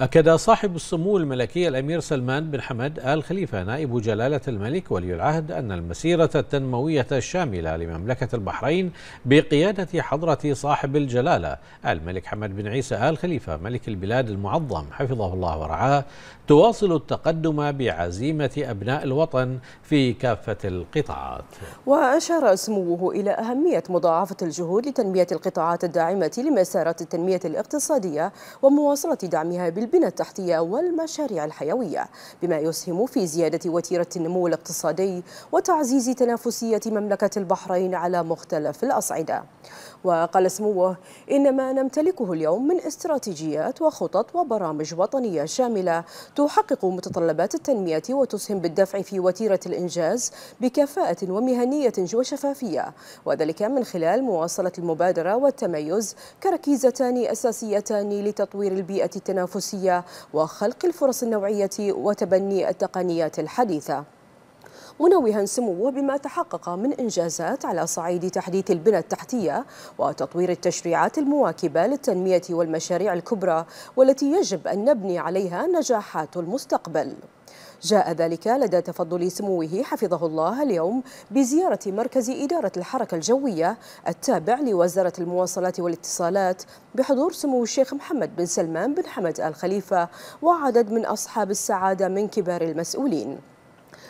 أكد صاحب السمو الملكي الأمير سلمان بن حمد آل خليفة نائب جلالة الملك ولي العهد أن المسيرة التنموية الشاملة لمملكة البحرين بقيادة حضرة صاحب الجلالة الملك حمد بن عيسى آل خليفة ملك البلاد المعظم حفظه الله ورعاه تواصل التقدم بعزيمة أبناء الوطن في كافة القطاعات وأشار سموه إلى أهمية مضاعفة الجهود لتنمية القطاعات الداعمة لمسارات التنمية الاقتصادية ومواصلة دعمها بال البنى التحتية والمشاريع الحيوية بما يسهم في زيادة وتيرة النمو الاقتصادي وتعزيز تنافسية مملكة البحرين على مختلف الأصعدة وقال سموه إن ما نمتلكه اليوم من استراتيجيات وخطط وبرامج وطنية شاملة تحقق متطلبات التنمية وتسهم بالدفع في وتيرة الإنجاز بكفاءة ومهنية وشفافية وذلك من خلال مواصلة المبادرة والتميز كركيزتان أساسيتان لتطوير البيئة التنافسية الذاتية وخلق الفرص النوعية وتبني التقنيات الحديثة منوها سموه بما تحقق من إنجازات على صعيد تحديث البنى التحتية وتطوير التشريعات المواكبة للتنمية والمشاريع الكبرى والتي يجب أن نبني عليها نجاحات المستقبل جاء ذلك لدى تفضل سموه حفظه الله اليوم بزيارة مركز إدارة الحركة الجوية التابع لوزارة المواصلات والاتصالات بحضور سمو الشيخ محمد بن سلمان بن حمد آل خليفة وعدد من أصحاب السعادة من كبار المسؤولين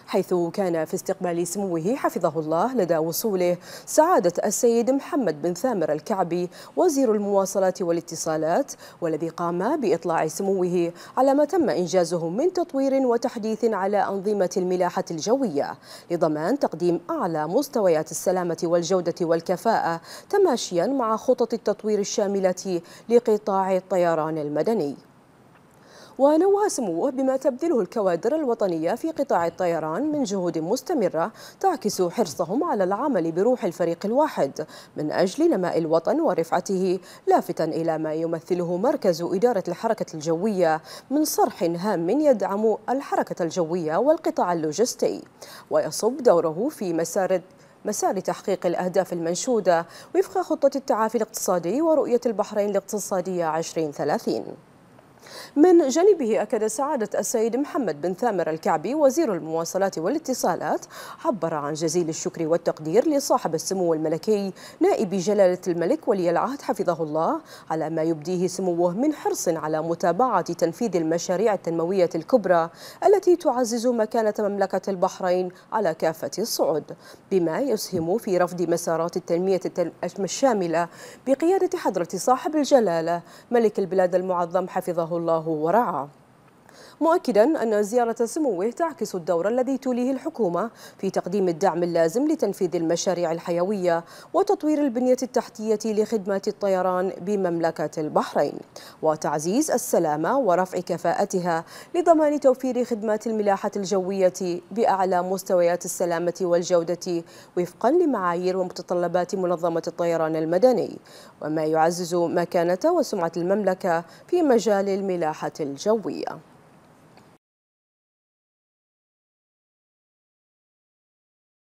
حيث كان في استقبال سموه حفظه الله لدى وصوله سعادة السيد محمد بن ثامر الكعبي وزير المواصلات والاتصالات والذي قام بإطلاع سموه على ما تم إنجازه من تطوير وتحديث على أنظمة الملاحة الجوية لضمان تقديم أعلى مستويات السلامة والجودة والكفاءة تماشيا مع خطط التطوير الشاملة لقطاع الطيران المدني ونوه سموه بما تبذله الكوادر الوطنية في قطاع الطيران من جهود مستمرة تعكس حرصهم على العمل بروح الفريق الواحد من أجل نماء الوطن ورفعته لافتا إلى ما يمثله مركز إدارة الحركة الجوية من صرح هام يدعم الحركة الجوية والقطاع اللوجستي ويصب دوره في مسار مسار تحقيق الأهداف المنشودة وفق خطة التعافي الاقتصادي ورؤية البحرين الاقتصادية 2030 من جانبه أكد سعادة السيد محمد بن ثامر الكعبي وزير المواصلات والاتصالات عبر عن جزيل الشكر والتقدير لصاحب السمو الملكي نائب جلالة الملك ولي العهد حفظه الله على ما يبديه سموه من حرص على متابعة تنفيذ المشاريع التنموية الكبرى التي تعزز مكانة مملكة البحرين على كافة الصعد بما يسهم في رفض مسارات التنمية الشاملة بقيادة حضرة صاحب الجلالة ملك البلاد المعظم حفظه الله ورعاه مؤكدا أن زيارة سموه تعكس الدور الذي توليه الحكومة في تقديم الدعم اللازم لتنفيذ المشاريع الحيوية وتطوير البنية التحتية لخدمات الطيران بمملكة البحرين وتعزيز السلامة ورفع كفاءتها لضمان توفير خدمات الملاحة الجوية بأعلى مستويات السلامة والجودة وفقا لمعايير ومتطلبات منظمة الطيران المدني وما يعزز مكانة وسمعة المملكة في مجال الملاحة الجوية